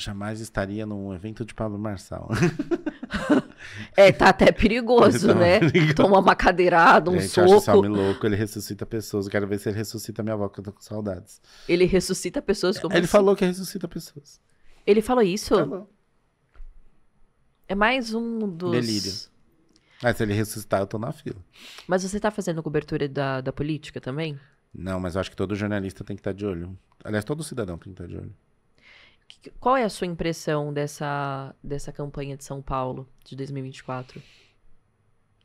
jamais estaria num evento de Pablo Marçal. é, tá até perigoso, tá né? Perigoso. Toma uma cadeirada, um Gente, soco. Eu acho esse louco, ele ressuscita pessoas. Eu quero ver se ele ressuscita minha avó, que eu tô com saudades. Ele ressuscita pessoas como Ele assim? falou que ressuscita pessoas. Ele falou isso? Falou. É mais um dos... Delírio. Mas se ele ressuscitar, eu tô na fila. Mas você tá fazendo cobertura da, da política também? Não, mas eu acho que todo jornalista tem que estar tá de olho. Aliás, todo cidadão tem que estar tá de olho. Qual é a sua impressão dessa, dessa campanha de São Paulo de 2024?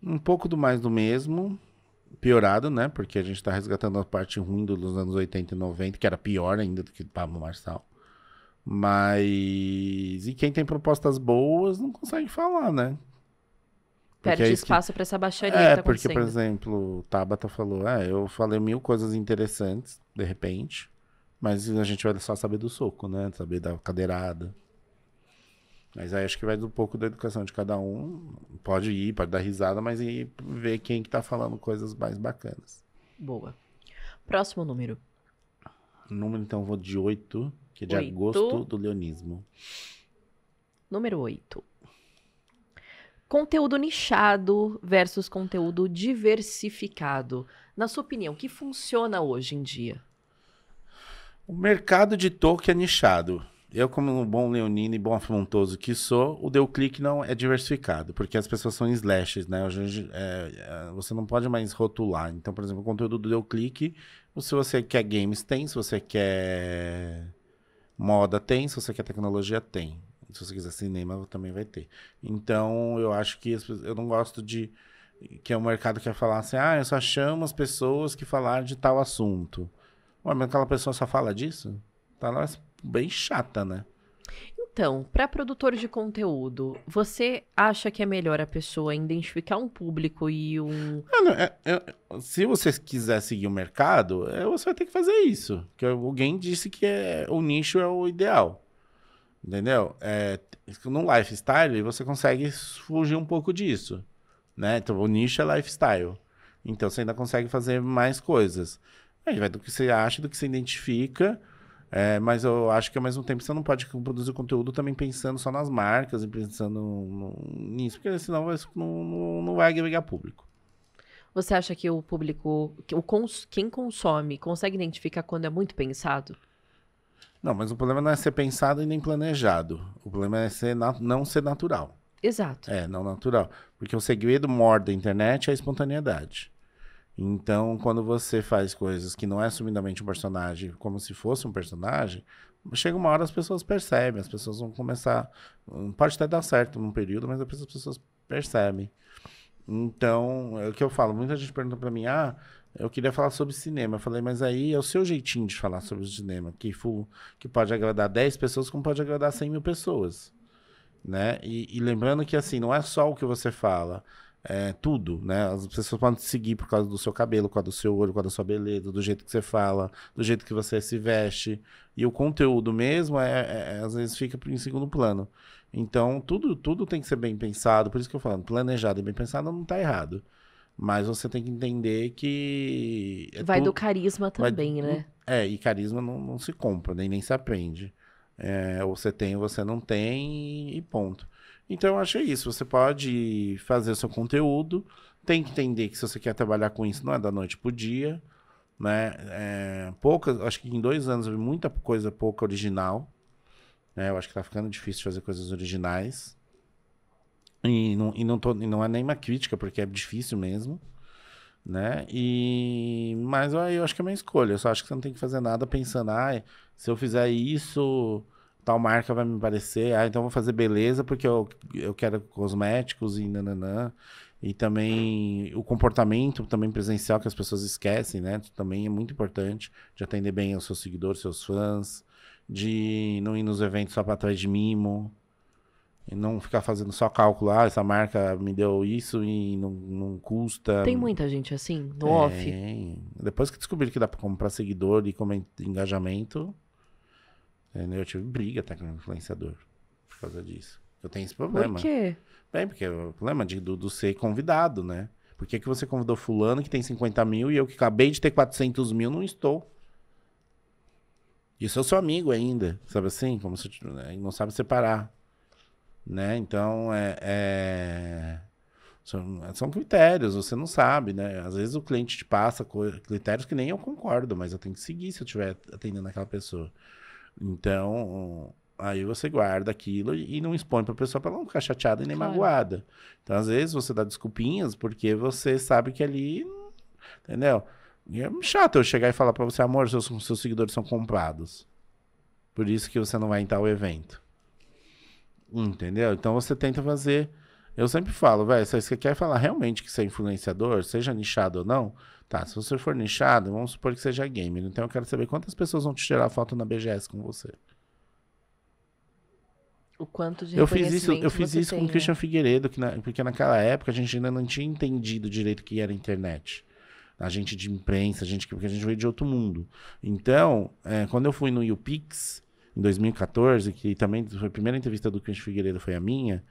Um pouco do mais do mesmo, piorado, né? Porque a gente está resgatando a parte ruim dos anos 80 e 90, que era pior ainda do que Pablo Marçal. Mas. E quem tem propostas boas não consegue falar, né? Porque Perde é espaço que... para essa baixaria. É, tá porque, por exemplo, Tabata falou: é, eu falei mil coisas interessantes, de repente. Mas a gente vai só saber do soco, né? Saber da cadeirada. Mas aí acho que vai um pouco da educação de cada um. Pode ir, pode dar risada, mas ir ver quem que tá falando coisas mais bacanas. Boa. Próximo número. Número, então, vou de 8, que é de Oito. agosto do leonismo. Número 8. Conteúdo nichado versus conteúdo diversificado. Na sua opinião, o que funciona hoje em dia? O mercado de Tolkien é nichado. Eu, como um bom leonino e bom afrontoso que sou, o deu clique não é diversificado, porque as pessoas são slashes, né? Hoje, é, é, você não pode mais rotular. Então, por exemplo, o conteúdo do deu clique, se você quer games, tem. Se você quer moda, tem. Se você quer tecnologia, tem. Se você quiser cinema, também vai ter. Então, eu acho que eu não gosto de... Que é um mercado que é falar assim, ah, eu só chamo as pessoas que falaram de tal assunto. Ué, mas aquela pessoa só fala disso? Tá lá bem chata, né? Então, para produtor de conteúdo, você acha que é melhor a pessoa identificar um público e um. Não, ah, não, é, é, se você quiser seguir o mercado, é, você vai ter que fazer isso. que alguém disse que é, o nicho é o ideal. Entendeu? É, no lifestyle, você consegue fugir um pouco disso. Né? Então, o nicho é lifestyle. Então, você ainda consegue fazer mais coisas. Aí é, vai do que você acha, do que você identifica. É, mas eu acho que ao mesmo tempo você não pode produzir conteúdo também pensando só nas marcas e pensando no, nisso, porque senão não, não, não vai agregar público. Você acha que o público, que o cons, quem consome, consegue identificar quando é muito pensado? Não, mas o problema não é ser pensado e nem planejado. O problema é ser na, não ser natural. Exato. É, não natural. Porque o segredo maior da internet é a espontaneidade. Então, quando você faz coisas que não é sumidamente um personagem, como se fosse um personagem, chega uma hora as pessoas percebem, as pessoas vão começar. Hum, pode até dar certo num período, mas depois as pessoas percebem. Então, é o que eu falo. Muita gente pergunta para mim, ah, eu queria falar sobre cinema. Eu falei, mas aí é o seu jeitinho de falar sobre o cinema, que, for, que pode agradar 10 pessoas, como pode agradar 100 mil pessoas. Né? E, e lembrando que, assim, não é só o que você fala é, tudo, né? As pessoas podem te seguir por causa do seu cabelo, por causa do seu olho, por causa da sua beleza, do jeito que você fala, do jeito que você se veste. E o conteúdo mesmo, é, é, é às vezes, fica em segundo plano. Então, tudo, tudo tem que ser bem pensado. Por isso que eu falo, planejado e bem pensado não está errado. Mas você tem que entender que. É vai tudo, do carisma também, vai, né? É, e carisma não, não se compra, nem, nem se aprende. É, ou você tem ou você não tem, e ponto. Então eu acho é isso. Você pode fazer o seu conteúdo, tem que entender que se você quer trabalhar com isso, não é da noite pro dia. Né? É, poucas, acho que em dois anos eu vi muita coisa pouca original. Né? Eu acho que tá ficando difícil fazer coisas originais. E não, e não, tô, e não é nenhuma crítica, porque é difícil mesmo. Né? E, mas aí eu acho que é minha escolha. Eu só acho que você não tem que fazer nada pensando, ah, se eu fizer isso, tal marca vai me parecer, ah, então vou fazer beleza porque eu, eu quero cosméticos e nananã. E também o comportamento também presencial que as pessoas esquecem, né? Também é muito importante de atender bem os seus seguidores, seus fãs, de não ir nos eventos só para trás de mimo, e não ficar fazendo só cálculo, ah, essa marca me deu isso e não, não custa. Tem muita gente assim, no Tem. off. Depois que descobrir que dá para comprar seguidor e engajamento, Entendeu? É, né, eu tive briga até com o influenciador por causa disso. Eu tenho esse problema. Por quê? Bem, porque é o problema de, do, do ser convidado, né? Por que, que você convidou fulano que tem 50 mil e eu que acabei de ter 400 mil não estou? E sou seu amigo ainda, sabe assim? Como se né? não sabe separar, né? Então, é... é... São, são, critérios, você não sabe, né? Às vezes o cliente te passa critérios que nem eu concordo, mas eu tenho que seguir se eu estiver atendendo aquela pessoa. Então, aí você guarda aquilo e não expõe para a pessoa para não ficar chateada e nem claro. magoada. Então, às vezes, você dá desculpinhas porque você sabe que ali. Entendeu? E é chato eu chegar e falar para você, amor, seus, seus seguidores são comprados. Por isso que você não vai em tal evento. Entendeu? Então, você tenta fazer eu sempre falo, velho, se você quer falar realmente que você é influenciador, seja nichado ou não, tá, se você for nichado, vamos supor que seja gamer, então eu quero saber quantas pessoas vão te tirar foto na BGS com você. O quanto de eu fiz isso Eu fiz isso tem, com o né? Christian Figueiredo, que na, porque naquela época a gente ainda não tinha entendido direito o que era a internet. A gente de imprensa, a gente, porque a gente veio de outro mundo. Então, é, quando eu fui no YouPix, em 2014, que também foi a primeira entrevista do Christian Figueiredo foi a minha,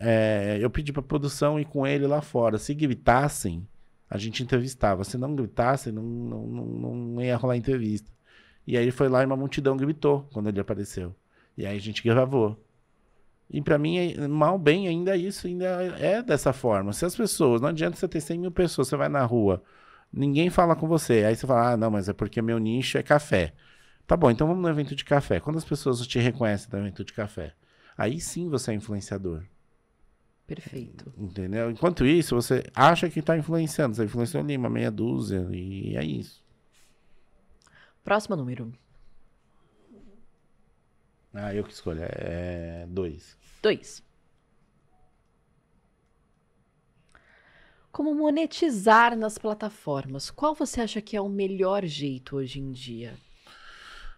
é, eu pedi pra produção ir com ele lá fora. Se gritassem, a gente entrevistava. Se não gritassem, não, não, não, não ia rolar entrevista. E aí ele foi lá e uma multidão gritou quando ele apareceu. E aí a gente gravou. E para mim, é, mal bem, ainda é isso ainda é dessa forma. Se as pessoas, não adianta você ter 100 mil pessoas, você vai na rua, ninguém fala com você. Aí você fala, ah, não, mas é porque meu nicho é café. Tá bom, então vamos no evento de café. Quando as pessoas te reconhecem no evento de café, aí sim você é influenciador. Perfeito. Entendeu? Enquanto isso, você acha que está influenciando. Você influenciou ali uma meia dúzia e é isso. Próximo número. Ah, eu que escolho. É dois. Dois. Como monetizar nas plataformas? Qual você acha que é o melhor jeito hoje em dia?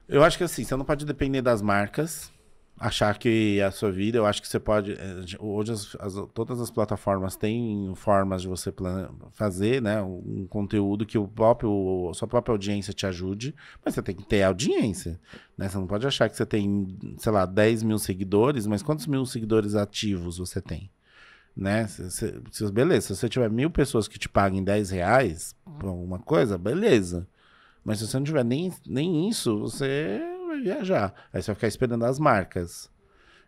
Eu acho que assim, você não pode depender das marcas achar que a sua vida, eu acho que você pode. Eh, hoje as, as, todas as plataformas têm formas de você plan, fazer, né? Um conteúdo que o próprio, a sua própria audiência te ajude, mas você tem que ter audiência. Né? Você não pode achar que você tem, sei lá, 10 mil seguidores, mas quantos mil seguidores ativos você tem? Né? Se, se, beleza, se você tiver mil pessoas que te paguem 10 reais por alguma coisa, beleza. Mas se você não tiver nem, nem isso, você vai viajar. Aí você vai ficar esperando as marcas.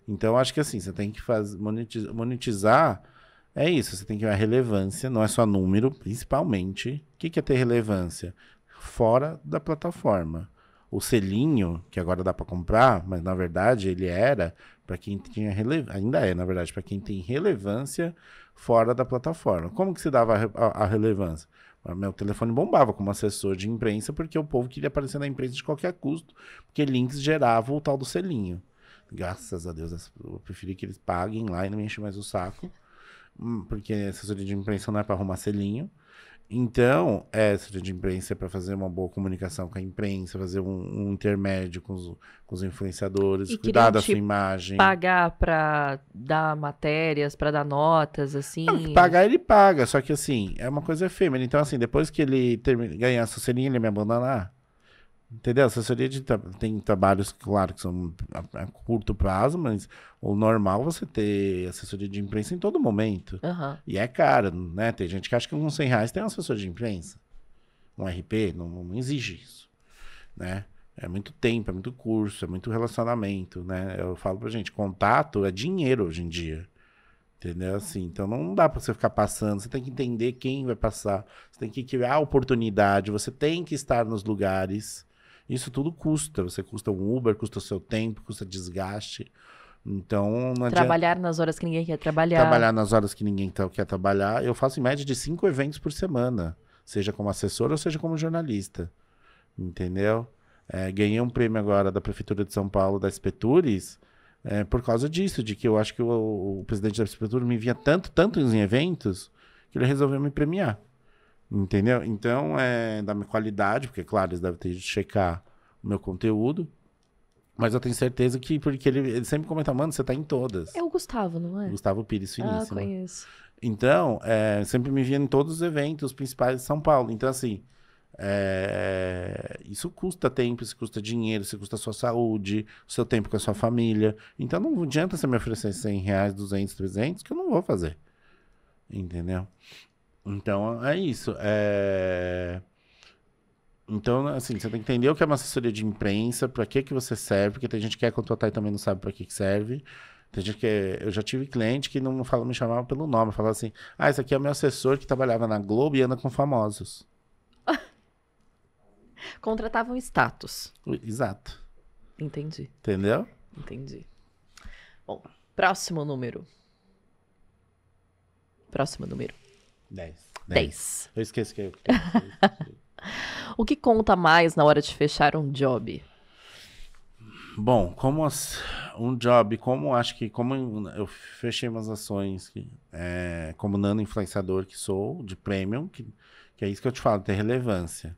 Então, acho que assim, você tem que fazer monetizar, monetizar é isso, você tem que ter relevância, não é só número, principalmente. O que é ter relevância? Fora da plataforma. O selinho, que agora dá para comprar, mas na verdade ele era para quem tinha relevância, ainda é, na verdade, para quem tem relevância fora da plataforma. Como que se dava a, a, a relevância? Meu telefone bombava como assessor de imprensa, porque o povo queria aparecer na imprensa de qualquer custo, porque links geravam o tal do selinho. Graças a Deus, eu preferi que eles paguem lá e não me enchem mais o saco, hum, porque assessoria de imprensa não é para arrumar selinho. Então, é, essa de imprensa é para fazer uma boa comunicação com a imprensa, fazer um, um intermédio com os, com os influenciadores, e cuidar da sua imagem. Pagar para dar matérias, para dar notas, assim. Não, pagar ele paga, só que assim, é uma coisa efêmera. Então, assim, depois que ele ganhar a Sucelinha, ele me abandonar. Entendeu? Assessoria de tra tem trabalhos, claro, que são a, a, curto prazo, mas o normal é você ter assessoria de imprensa em todo momento. Uhum. E é caro, né? Tem gente que acha que com 100 reais tem uma assessoria de imprensa. Um RP não, não exige isso, né? É muito tempo, é muito curso, é muito relacionamento, né? Eu falo pra gente, contato é dinheiro hoje em dia. Entendeu? Assim, então não dá para você ficar passando, você tem que entender quem vai passar, você tem que criar oportunidade, você tem que estar nos lugares, isso tudo custa. Você custa um Uber, custa o seu tempo, custa desgaste. Então, não Trabalhar adianta... nas horas que ninguém quer trabalhar. Trabalhar nas horas que ninguém tá, quer trabalhar. Eu faço em média de cinco eventos por semana, seja como assessor ou seja como jornalista. Entendeu? É, ganhei um prêmio agora da Prefeitura de São Paulo, da Espetures, é, por causa disso, de que eu acho que o, o presidente da Prefeitura me via tanto, tanto em eventos, que ele resolveu me premiar. Entendeu? Então, é da minha qualidade, porque, claro, eles devem ter de checar o meu conteúdo. Mas eu tenho certeza que, porque ele, ele sempre comenta, mano, você tá em todas. É o Gustavo, não é? Gustavo Pires, ah, finíssimo. Ah, conheço. Então, é, sempre me via em todos os eventos principais de São Paulo. Então, assim, é, isso custa tempo, isso custa dinheiro, isso custa sua saúde, o seu tempo com a sua família. Então, não adianta você me oferecer 100 reais, 200, 300, que eu não vou fazer. Entendeu? Então é isso. É... Então, assim, você tem que entender o que é uma assessoria de imprensa, para que que você serve, porque tem gente que quer é contratar e também não sabe para que, que serve. Tem gente que é, eu já tive cliente que não fala, me chamava pelo nome, falava assim: "Ah, esse aqui é o meu assessor que trabalhava na Globo e anda com famosos". Contratavam status. Exato. Entendi. Entendeu? Entendi. Bom, próximo número. Próximo número. 10. 10. Eu esqueci que eu. o que conta mais na hora de fechar um job? Bom, como as, um job, como acho que como eu fechei umas ações que, é, como nano influenciador que sou, de premium, que, que é isso que eu te falo, tem relevância.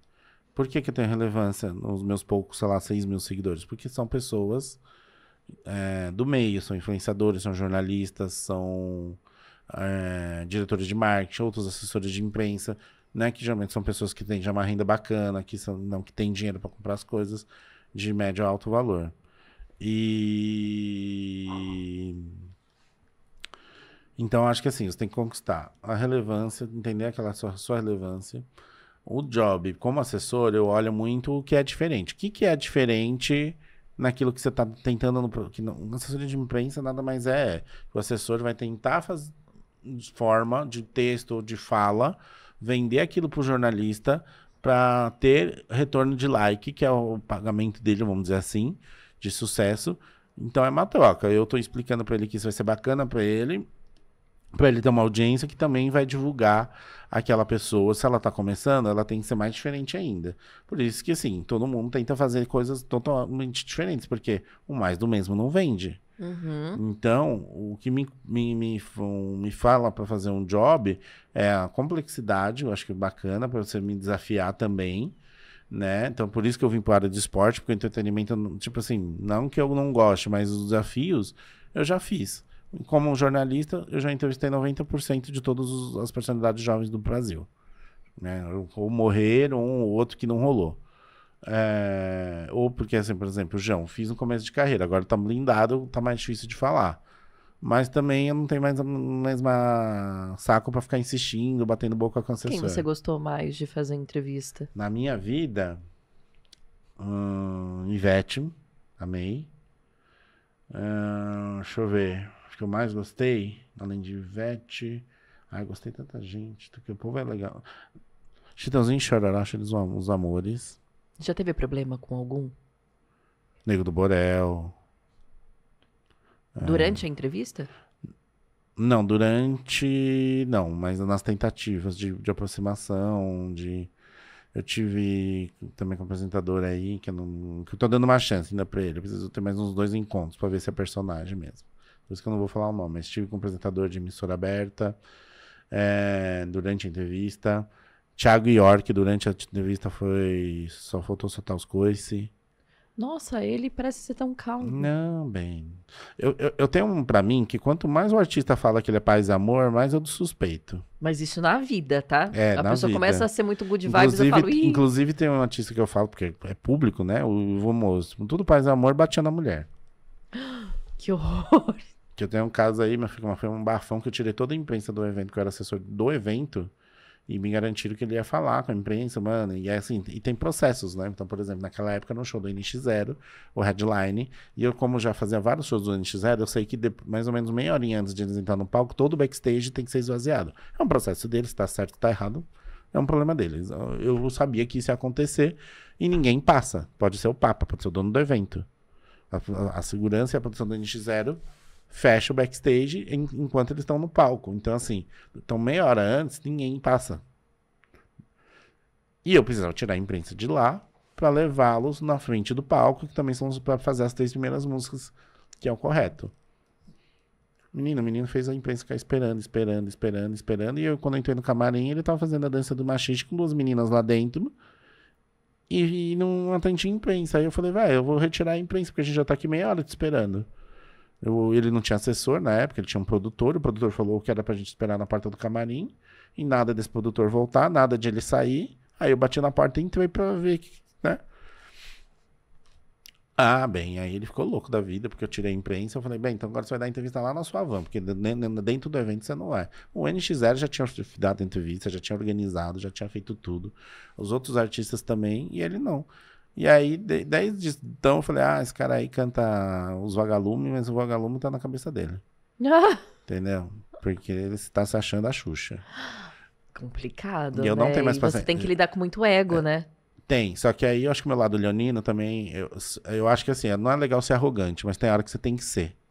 Por que, que eu tenho relevância nos meus poucos, sei lá, 6 mil seguidores? Porque são pessoas é, do meio, são influenciadores, são jornalistas, são é, diretores de marketing, outros assessores de imprensa, né? Que geralmente são pessoas que têm já uma renda bacana, que são, não que têm dinheiro para comprar as coisas de médio a alto valor. E então acho que assim, você tem que conquistar a relevância, entender aquela sua, sua relevância. O job, como assessor, eu olho muito o que é diferente. O que, que é diferente naquilo que você está tentando no que não, assessoria de imprensa nada mais é. O assessor vai tentar fazer forma de texto ou de fala, vender aquilo para o jornalista para ter retorno de like, que é o pagamento dele, vamos dizer assim, de sucesso. Então é uma troca. Eu estou explicando para ele que isso vai ser bacana para ele para ele ter uma audiência que também vai divulgar aquela pessoa. Se ela está começando, ela tem que ser mais diferente ainda. Por isso que, assim, todo mundo tenta fazer coisas totalmente diferentes, porque o mais do mesmo não vende. Uhum. Então, o que me, me, me, me fala para fazer um job é a complexidade, eu acho que é bacana para você me desafiar também, né? Então, por isso que eu vim para a área de esporte, porque o entretenimento, tipo assim, não que eu não goste, mas os desafios eu já fiz. Como jornalista, eu já entrevistei 90% de todas as personalidades jovens do Brasil. Né? Ou morreram, um ou outro que não rolou. É... Ou porque, assim, por exemplo, o João, fiz no começo de carreira, agora tá blindado, tá mais difícil de falar. Mas também eu não tenho mais a mesma saco para ficar insistindo, batendo boca com a assessora. Quem você gostou mais de fazer entrevista? Na minha vida, hum, Ivete, amei. Hum, deixa eu ver que eu mais gostei, além de Ivete. Ai, gostei tanta gente, porque o povo é legal. Chitãozinho Choraracha, eles são os amores. Já teve problema com algum? Nego do Borel. É. Durante é... a entrevista? Não, durante. Não, mas nas tentativas de, de aproximação, de. Eu tive também com um apresentador aí, que eu, não, que eu tô dando uma chance ainda pra ele. Eu preciso ter mais uns dois encontros pra ver se é personagem mesmo por isso que eu não vou falar o nome, mas estive com um apresentador de emissora aberta é, durante a entrevista. Thiago York, durante a entrevista, foi. Só faltou soltar os coices. Nossa, ele parece ser tão calmo. Não, bem. Eu, eu, eu tenho um pra mim que quanto mais o artista fala que ele é paz e amor, mais eu suspeito. Mas isso na vida, tá? É, a na pessoa vida. começa a ser muito good vibes, inclusive, eu falo. Ih. Inclusive, tem um artista que eu falo, porque é público, né? O Ivo Moço. Tudo paz e amor batendo na mulher. Que horror. Que eu tenho um caso aí, mas foi um bafão que eu tirei toda a imprensa do evento, que eu era assessor do evento, e me garantiram que ele ia falar com a imprensa, mano. E é assim, e tem processos, né? Então, por exemplo, naquela época no show do NX0, o headline, e eu, como já fazia vários shows do NX0, eu sei que de, mais ou menos meia horinha antes de eles entrar no palco, todo o backstage tem que ser esvaziado. É um processo deles, tá certo, tá errado. É um problema deles. Eu sabia que isso ia acontecer e ninguém passa. Pode ser o Papa, pode ser o dono do evento. A, a, a segurança e a produção do NX0 fecha o backstage em, enquanto eles estão no palco. Então, assim, então meia hora antes, ninguém passa. E eu precisava tirar a imprensa de lá para levá-los na frente do palco, que também são para fazer as três primeiras músicas, que é o correto. Menino, o menino fez a imprensa ficar esperando, esperando, esperando, esperando. E eu, quando eu entrei no camarim, ele tava fazendo a dança do machiste com duas meninas lá dentro. E, e não atendia imprensa. Aí eu falei, vai, eu vou retirar a imprensa, porque a gente já tá aqui meia hora te esperando. Eu, ele não tinha assessor na época, ele tinha um produtor. O produtor falou que era pra gente esperar na porta do camarim. E nada desse produtor voltar, nada de ele sair. Aí eu bati na porta e entrei pra ver, né? Ah, bem, aí ele ficou louco da vida, porque eu tirei a imprensa. Eu falei, bem, então agora você vai dar entrevista lá na sua van, porque dentro do evento você não vai. O NX0 já tinha dado entrevista, já tinha organizado, já tinha feito tudo. Os outros artistas também, e ele não. E aí, desde daí então eu falei, ah, esse cara aí canta os vagalumes, mas o vagalume tá na cabeça dele. Entendeu? Porque ele está se achando a Xuxa. Complicado. E eu né? não tenho mais paciência. Você tem que lidar com muito ego, é, né? Tem, só que aí eu acho que o meu lado leonino também. Eu, eu acho que assim, não é legal ser arrogante, mas tem hora que você tem que ser.